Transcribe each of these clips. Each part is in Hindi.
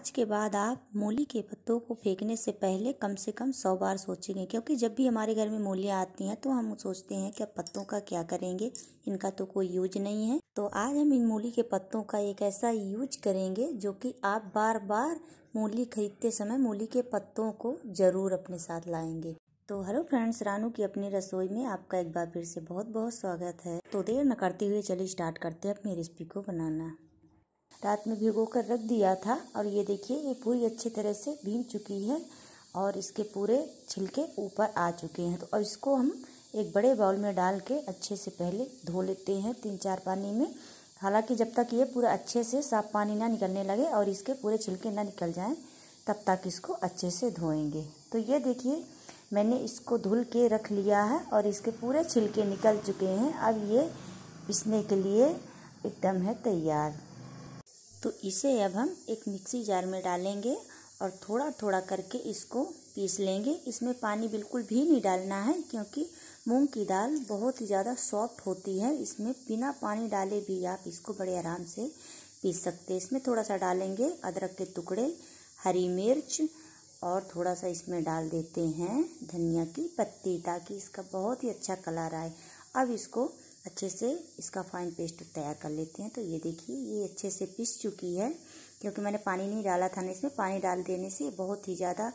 आज के बाद आप मूली के पत्तों को फेंकने से पहले कम से कम सौ बार सोचेंगे क्योंकि जब भी हमारे घर में मूलियाँ आती हैं तो हम सोचते हैं कि अब पत्तों का क्या करेंगे इनका तो कोई यूज नहीं है तो आज हम इन मूली के पत्तों का एक ऐसा यूज करेंगे जो कि आप बार बार मूली खरीदते समय मूली के पत्तों को ज़रूर अपने साथ लाएंगे तो हेलो फ्रेंड्स रानू की अपनी रसोई में आपका एक बार फिर से बहुत बहुत स्वागत है तो देर न करते हुए चलिए स्टार्ट करते हैं अपनी रेसिपी को बनाना रात में भिगो कर रख दिया था और ये देखिए ये पूरी अच्छी तरह से भीग चुकी है और इसके पूरे छिलके ऊपर आ चुके हैं तो और इसको हम एक बड़े बाउल में डाल के अच्छे से पहले धो लेते हैं तीन चार पानी में हालांकि जब तक ये पूरा अच्छे से साफ पानी ना निकलने लगे और इसके पूरे छिलके ना निकल जाएं तब तक इसको अच्छे से धोएंगे तो ये देखिए मैंने इसको धुल के रख लिया है और इसके पूरे छिलके निकल चुके हैं अब ये पिसने के लिए एकदम है तैयार तो इसे अब हम एक मिक्सी जार में डालेंगे और थोड़ा थोड़ा करके इसको पीस लेंगे इसमें पानी बिल्कुल भी नहीं डालना है क्योंकि मूंग की दाल बहुत ही ज़्यादा सॉफ्ट होती है इसमें बिना पानी डाले भी आप इसको बड़े आराम से पीस सकते हैं इसमें थोड़ा सा डालेंगे अदरक के टुकड़े हरी मिर्च और थोड़ा सा इसमें डाल देते हैं धनिया की पत्ती ताकि इसका बहुत ही अच्छा कलर आए अब इसको अच्छे से इसका फाइन पेस्ट तैयार कर लेते हैं तो ये देखिए ये अच्छे से पिस चुकी है क्योंकि मैंने पानी नहीं डाला था ना इसमें पानी डाल देने से बहुत ही ज़्यादा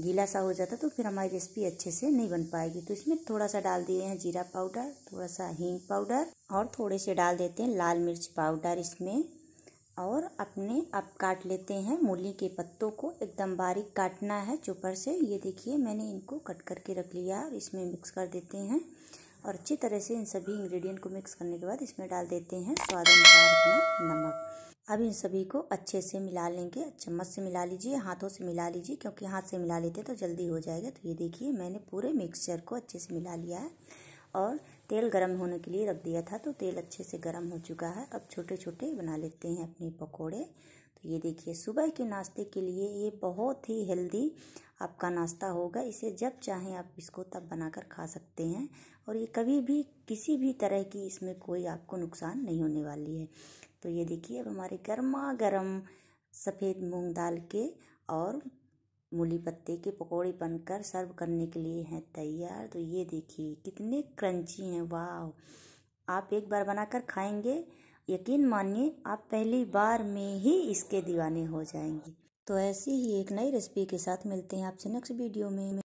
गीला सा हो जाता तो फिर हमारी रेसिपी अच्छे से नहीं बन पाएगी तो इसमें थोड़ा सा डाल दिए हैं जीरा पाउडर थोड़ा सा हींग पाउडर और थोड़े से डाल देते हैं लाल मिर्च पाउडर इसमें और अपने आप काट लेते हैं मूली के पत्तों को एकदम बारीक काटना है चोपर से ये देखिए मैंने इनको कट करके रख लिया और इसमें मिक्स कर देते हैं और अच्छी तरह से इन सभी इंग्रेडिएंट को मिक्स करने के बाद इसमें डाल देते हैं स्वाद अनुसार अपना नमक अब इन सभी को अच्छे से मिला लेंगे चम्मच से मिला लीजिए हाथों से मिला लीजिए क्योंकि हाथ से मिला लेते तो जल्दी हो जाएगा तो ये देखिए मैंने पूरे मिक्सचर को अच्छे से मिला लिया है और तेल गरम होने के लिए रख दिया था तो तेल अच्छे से गरम हो चुका है अब छोटे छोटे बना लेते हैं अपने पकोड़े तो ये देखिए सुबह के नाश्ते के लिए ये बहुत ही हेल्दी आपका नाश्ता होगा इसे जब चाहें आप इसको तब बनाकर खा सकते हैं और ये कभी भी किसी भी तरह की इसमें कोई आपको नुकसान नहीं होने वाली है तो ये देखिए अब हमारे गर्मा गर्म सफ़ेद मूँग दाल के और मूली पत्ते के पकौड़े बनकर सर्व करने के लिए हैं तैयार तो ये देखिए कितने क्रंची हैं वाह आप एक बार बनाकर खाएंगे यकीन मानिए आप पहली बार में ही इसके दीवाने हो जाएंगे तो ऐसी ही एक नई रेसिपी के साथ मिलते हैं आपसे नेक्स्ट वीडियो में